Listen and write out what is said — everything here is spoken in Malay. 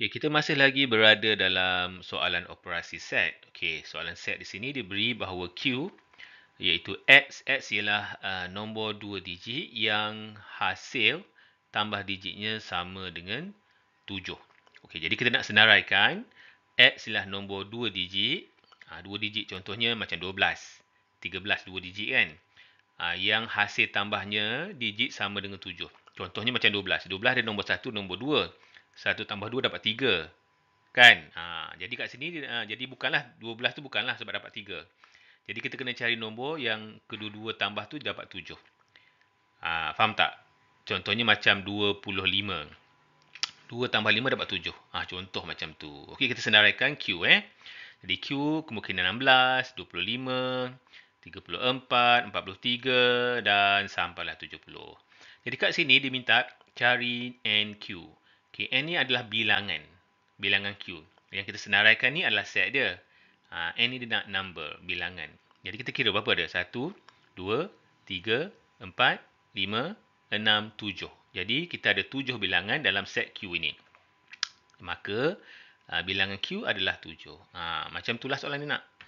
Okay, kita masih lagi berada dalam soalan operasi set. Okay, soalan set di sini diberi bahawa Q iaitu X. X ialah uh, nombor 2 digit yang hasil tambah digitnya sama dengan 7. Okay, jadi kita nak senaraikan X ialah nombor 2 digit. Ha, uh, 2 digit contohnya macam 12. 13 2 digit kan. Ha, yang hasil tambahnya digit sama dengan 7. Contohnya macam 12. 12 ada nombor 1, nombor 2. 1 tambah 2 dapat 3. Kan? Ha, jadi kat sini, ha, jadi bukanlah 12 tu bukanlah sebab dapat 3. Jadi kita kena cari nombor yang kedua-dua tambah tu dapat 7. Ha, faham tak? Contohnya macam 25. 2 tambah 5 dapat 7. Ha, contoh macam tu. Okey, kita senaraikan Q eh. Jadi Q kemungkinan 16, 25, 34, 43 dan sampailah 70. Jadi kat sini diminta cari NQ. Okay, N ni adalah bilangan. Bilangan Q. Yang kita senaraikan ni adalah set dia. Ha, N ni dia nak number, bilangan. Jadi kita kira berapa dia? 1, 2, 3, 4, 5, 6, 7. Jadi kita ada 7 bilangan dalam set Q ini. Maka ha, bilangan Q adalah 7. Ha, macam itulah soalan ni nak.